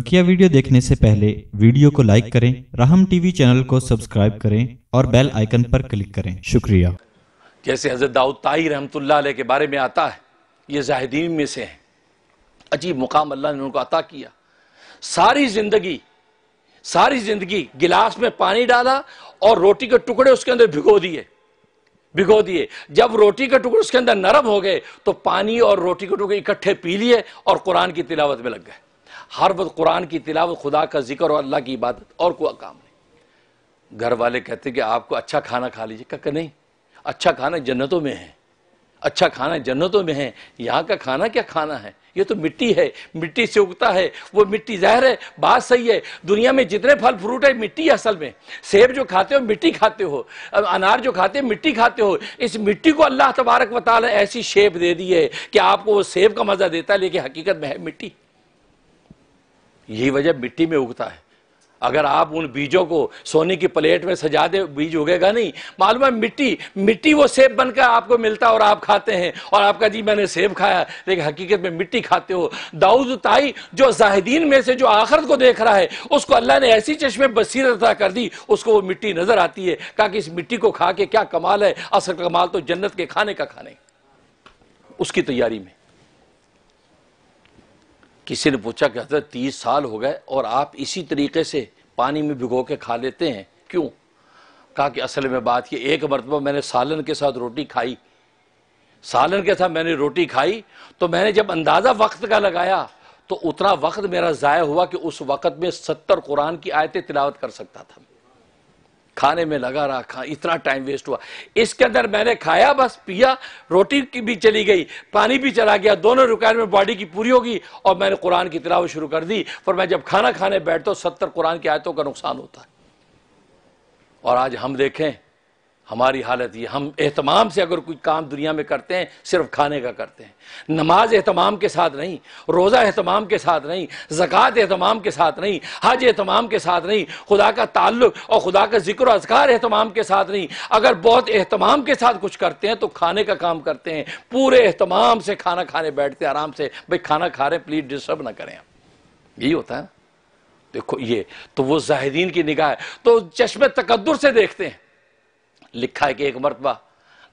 बकिया वीडियो देखने से पहले वीडियो को लाइक करें राहम टीवी चैनल को सब्सक्राइब करें और बेल आइकन पर क्लिक करें शुक्रिया जैसे हजरत दाऊद ताई रहमत के बारे में आता है ये जाहिदीन में से हैं अजीब मुकाम अल्लाह ने उनको अता किया सारी जिंदगी सारी जिंदगी गिलास में पानी डाला और रोटी के टुकड़े उसके अंदर भिगो दिए भिगो दिए जब रोटी के टुकड़े उसके अंदर नरम हो गए तो पानी और रोटी के टुकड़े इकट्ठे पी लिए और कुरान की तिलावत में लग गए हर वक्त कुरान की तिलावत खुदा का जिक्र और अल्लाह की इबादत और कोई काम नहीं घर वाले कहते कि आपको अच्छा खाना खा लीजिए कह नहीं अच्छा खाना जन्नतों में है अच्छा खाना जन्नतों में है यहाँ का खाना क्या खाना है ये तो मिट्टी है मिट्टी से उगता है वो मिट्टी जहर है बात सही है दुनिया में जितने फल फ्रूट है मिट्टी है असल में सेब जो खाते हो मिट्टी खाते हो अनार जो खाते हो मिट्टी खाते हो इस मिट्टी को अल्लाह तबारक वाल ऐसी शेप दे दी है कि आपको वो सेब का मज़ा देता है लेकिन हकीकत में है मिट्टी यही वजह मिट्टी में उगता है अगर आप उन बीजों को सोने की प्लेट में सजा दे बीज उगेगा नहीं मालूम है मिट्टी मिट्टी वो सेब बनकर आपको मिलता है और आप खाते हैं और आपका जी मैंने सेब खाया लेकिन हकीकत में मिट्टी खाते हो दाऊद ताई जो जाहिदीन में से जो आखरत को देख रहा है उसको अल्लाह ने ऐसी चश्मे बसीर अदा कर दी उसको वो मिट्टी नजर आती है कहा कि इस मिट्टी को खा के क्या कमाल है असल कमाल तो जन्नत के खाने का खाने उसकी तैयारी में किसी ने पूछा कि हजरत तीस साल हो गए और आप इसी तरीके से पानी में भिगो के खा लेते हैं क्यों कहा कि असल में बात की एक मरतबा मैंने सालन के साथ रोटी खाई सालन के साथ मैंने रोटी खाई तो मैंने जब अंदाज़ा वक्त का लगाया तो उतना वक्त मेरा ज़ाया हुआ कि उस वक़्त में सत्तर कुरान की आयतें तिलावत कर सकता था खाने में लगा रहा खा इतना टाइम वेस्ट हुआ इसके अंदर मैंने खाया बस पिया रोटी की भी चली गई पानी भी चला गया दोनों रिक्वायरमेंट बॉडी की पूरी होगी और मैंने कुरान की तिलावत शुरू कर दी पर मैं जब खाना खाने बैठता हूँ सत्तर कुरान की आयतों का नुकसान होता है और आज हम देखें हमारी हालत ये हम एहतमाम से अगर कोई काम दुनिया में करते हैं सिर्फ खाने का करते हैं नमाज एहतमाम के साथ नहीं रोज़ा एहतमाम के साथ नहीं ज़क़़त एहतमाम के साथ नहीं हज एहतमाम के साथ नहीं खुदा का ताल्लुक और खुदा का जिक्र अजगार अहतमाम के साथ नहीं अगर बहुत अहतमाम के साथ कुछ करते हैं तो खाने का काम करते हैं पूरे एहतमाम से खाना खाने बैठते हैं आराम से भाई खाना खा रहे हैं प्लीज़ डिस्टर्ब ना करें आप यही होता है देखो ये तो वो जाहिदीन की निगाह है तो चश्मे तकद्दर से देखते हैं लिखा है कि एक मरतबा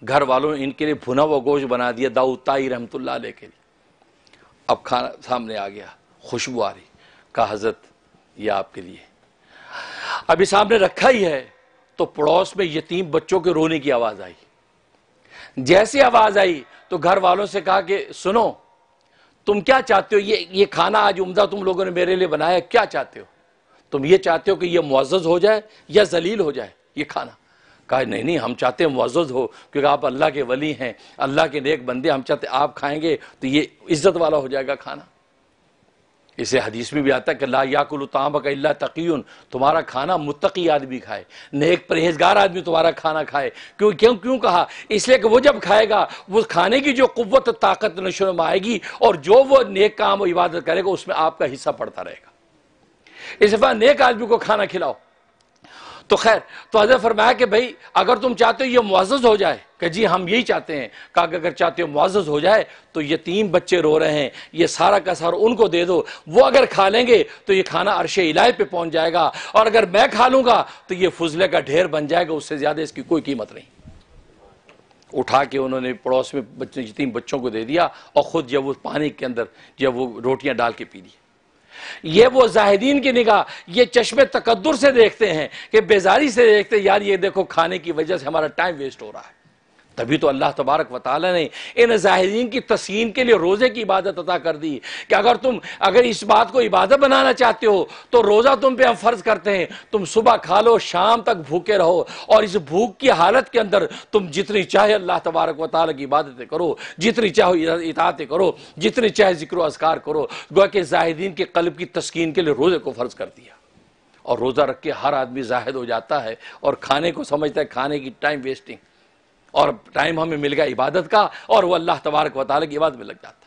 घर वालों ने इनके लिए भुना हुआ गोश बना दिया दाऊद ताई रहमतुल्ला के लिए अब खाना सामने आ गया खुशबू आ रही का हजरत यह आपके लिए अभी सामने रखा ही है तो पड़ोस में यतीम बच्चों के रोने की आवाज़ आई जैसी आवाज़ आई तो घर वालों से कहा कि सुनो तुम क्या चाहते हो ये ये खाना आज उमदा तुम लोगों ने मेरे लिए बनाया क्या चाहते हो तुम ये चाहते हो कि ये मुआज़ हो जाए या जलील हो जाए ये खाना कहा नहीं नहीं हम चाहते हैं मुआज़ हो क्योंकि आप अल्लाह के वली हैं अल्लाह के नेक बंदे हम चाहते आप खाएंगे तो ये इज़्ज़त वाला हो जाएगा खाना इसे हदीस में भी आता है कि ला याकुल ताम कल्ला तकीन तुम्हारा खाना मुतकी आदमी खाए नेक परहेजगार आदमी तुम्हारा खाना खाए क्यों क्यों क्यों कहा इसलिए कि वो जब खाएगा वो खाने की जो कुत ताकत नशों में आएगी और जो वो नेक काम इबादत करेगा उसमें आपका हिस्सा पड़ता रहेगा इस बार नेक आदमी को खाना खिलाओ तो खैर तो हजरत फरमाया कि भाई अगर तुम चाहते हो ये मुआजज हो जाए कि जी हम यही चाहते हैं कहा कि अगर चाहते हो मुआज़ हो जाए तो यतीम बच्चे रो रहे हैं ये सारा का सारा उनको दे दो वो अगर खा लेंगे तो ये खाना अरशे इलाही पे पहुंच जाएगा और अगर मैं खा लूंगा तो ये फजले का ढेर बन जाएगा उससे ज़्यादा इसकी कोई कीमत नहीं उठा के उन्होंने पड़ोस में बच्चे यतीम बच्चों को दे दिया और ख़ुद जब वो पानी के अंदर जब वो रोटियाँ डाल के पी दी ये वो जाहिदीन की निगाह ये चश्मे तकद्दर से देखते हैं कि बेजारी से देखते हैं यार ये देखो खाने की वजह से हमारा टाइम वेस्ट हो रहा है तभी तो अल्लाह तबारक वाल ने इन जाहरीन की तस्कीन के लिए रोज़े की इबादत अदा कर दी कि अगर तुम अगर इस बात को इबादत बनाना चाहते हो तो रोज़ा तुम पे हम फ़र्ज़ करते हैं तुम सुबह खा लो शाम तक भूखे रहो और इस भूख की हालत के अंदर तुम जितनी चाहे अल्लाह तबारक वाल की इबादतें करो जितनी चाहो इतातें करो जितनी चाहे जिक्र असकार करो गो के जाहिदीन के कल्ब की तस्कीन के लिए रोज़े को फ़र्ज़ कर दिया और रोज़ा रख के हर आदमी जाहिद हो जाता है और खाने को समझता है खाने की टाइम वेस्टिंग और टाइम हमें मिल गया इबादत का और वो अल्लाह तबारक वाली की इबादत में लग जाता